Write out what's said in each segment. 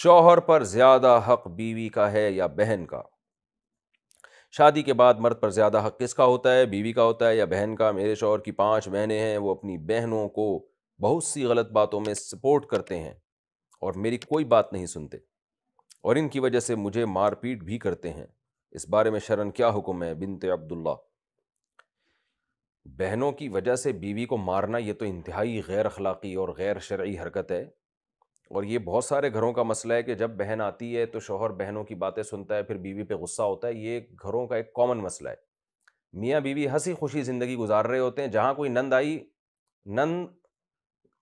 शोहर पर ज़्यादा हक बीवी का है या बहन का शादी के बाद मर्द पर ज़्यादा हक किसका होता है बीवी का होता है या बहन का मेरे शोहर की पांच बहनें हैं वो अपनी बहनों को बहुत सी गलत बातों में सपोर्ट करते हैं और मेरी कोई बात नहीं सुनते और इनकी वजह से मुझे मारपीट भी करते हैं इस बारे में शरण क्या हुक्म है बिनते अब्दुल्ला बहनों की वजह से बीवी को मारना ये तो इंतहाई गैर अखलाक़ी और गैर शर्य हरकत है और ये बहुत सारे घरों का मसला है कि जब बहन आती है तो शोहर बहनों की बातें सुनता है फिर बीवी पे गुस्सा होता है ये घरों का एक कॉमन मसला है मियाँ बीवी हंसी खुशी ज़िंदगी गुजार रहे होते हैं जहाँ कोई नंद आई नंद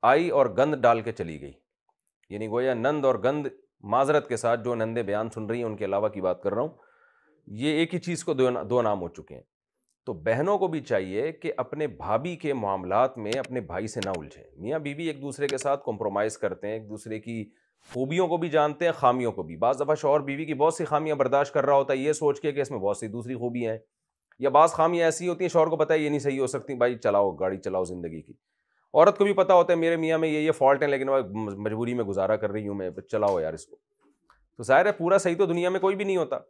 आई और गंद डाल के चली गई यानी गोया नंद और गंद माजरत के साथ जो नंदे बयान सुन रही हैं उनके अलावा की बात कर रहा हूँ ये एक ही चीज़ को दो, दो नाम हो चुके हैं तो बहनों को भी चाहिए कि अपने भाभी के मामला में अपने भाई से ना उलझे मियाँ बीवी एक दूसरे के साथ कॉम्प्रोमाइज़ करते हैं एक दूसरे की खूबियों को भी जानते हैं खामियों को भी बाज़ दफ़ा शोहर बीवी की बहुत सी खामियाँ बर्दाश्त कर रहा होता है ये सोच के कि इसमें बहुत सी दूसरी खूबियाँ हैं या बाज़ खामियाँ ऐसी होती हैं शोहर को पता है ये नहीं सही हो सकती भाई चलाओ गाड़ी चलाओ ज़िंदगी की औरत को भी पता होता है मेरे मियाँ में ये ये फॉल्ट हैं लेकिन मजबूरी में गुजारा कर रही हूँ मैं चलाओ यार इसको तो ज़ाहिर है पूरा सही तो दुनिया में कोई भी नहीं होता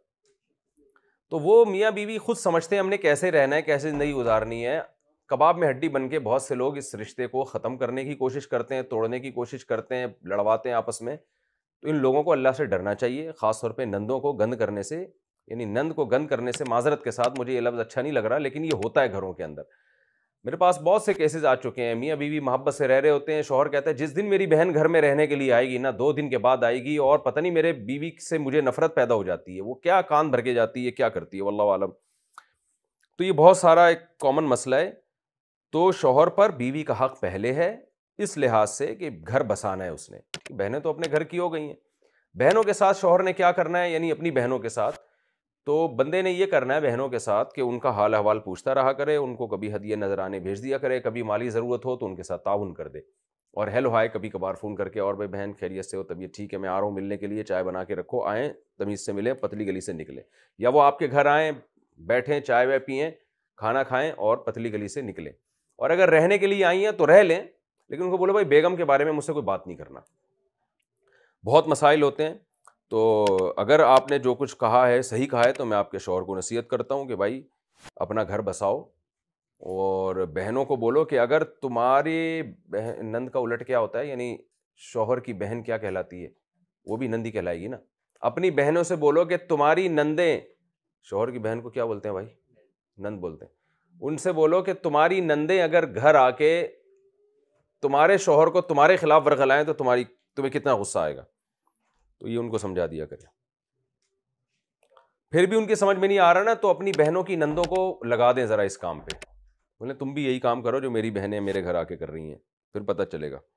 तो वो मियाँ बीवी खुद समझते हैं हमने कैसे रहना है कैसे ज़िंदगी गुजारनी है कबाब में हड्डी बन के बहुत से लोग इस रिश्ते को ख़त्म करने की कोशिश करते हैं तोड़ने की कोशिश करते हैं लड़वाते हैं आपस में तो इन लोगों को अल्लाह से डरना चाहिए ख़ासतौर पर नंदों को गंद करने से यानी नंद को गंद करने से माजरत के साथ मुझे ये लफ्ज़ अच्छा नहीं लग रहा लेकिन ये होता है घरों के अंदर मेरे पास बहुत से केसेस आ चुके हैं मियाँ बीवी मोहब्बत से रह रहे होते हैं शोहर कहता है जिस दिन मेरी बहन घर में रहने के लिए आएगी ना दो दिन के बाद आएगी और पता नहीं मेरे बीवी से मुझे नफरत पैदा हो जाती है वो क्या कान भर के जाती है क्या करती है वल्ला आलम तो ये बहुत सारा एक कॉमन मसला है तो शोहर पर बीवी का हक पहले है इस लिहाज से कि घर बसाना है उसने बहनें तो अपने घर की हो गई हैं बहनों के साथ शोहर ने क्या करना है यानी अपनी बहनों के साथ तो बंदे ने ये करना है बहनों के साथ कि उनका हाल अहवाल पूछता रहा करे उनको कभी हदिये आने भेज दिया करे कभी माली ज़रूरत हो तो उनके साथ ताउन कर दे और हेलो हाय कभी कभार फ़ोन करके और भाई बहन खैरियत से हो तबीयत ठीक है मैं आ रहा हूँ मिलने के लिए चाय बना के रखो आएँ तमीज़ से मिलें पतली गली से निकलें या वो आपके घर आएँ बैठें चाय वाय पिएँ खाना खाएँ और पतली गली से निकलें और अगर रहने के लिए आई हैं तो रह लें लेकिन उनको बोलो भाई बेगम के बारे में मुझसे कोई बात नहीं करना बहुत मसाइल होते हैं तो अगर आपने जो कुछ कहा है सही कहा है तो मैं आपके शोहर को नसीहत करता हूँ कि भाई अपना घर बसाओ और बहनों को बोलो कि अगर तुम्हारे बहन नंद का उलट क्या होता है यानी शोहर की बहन क्या कहलाती है वो भी नंदी कहलाएगी ना अपनी बहनों से बोलो कि तुम्हारी नंदें शोहर की बहन को क्या बोलते हैं भाई नंद बोलते हैं उनसे बोलो कि तुम्हारी नंदें अगर घर आके तुम्हारे शोहर को तुम्हारे खिलाफ वर्गलाएं तो तुम्हारी तुम्हें कितना गुस्सा आएगा तो ये उनको समझा दिया करें फिर भी उनके समझ में नहीं आ रहा ना तो अपनी बहनों की नंदों को लगा दें ज़रा इस काम पे बोले तुम भी यही काम करो जो मेरी बहनें मेरे घर आके कर रही हैं फिर पता चलेगा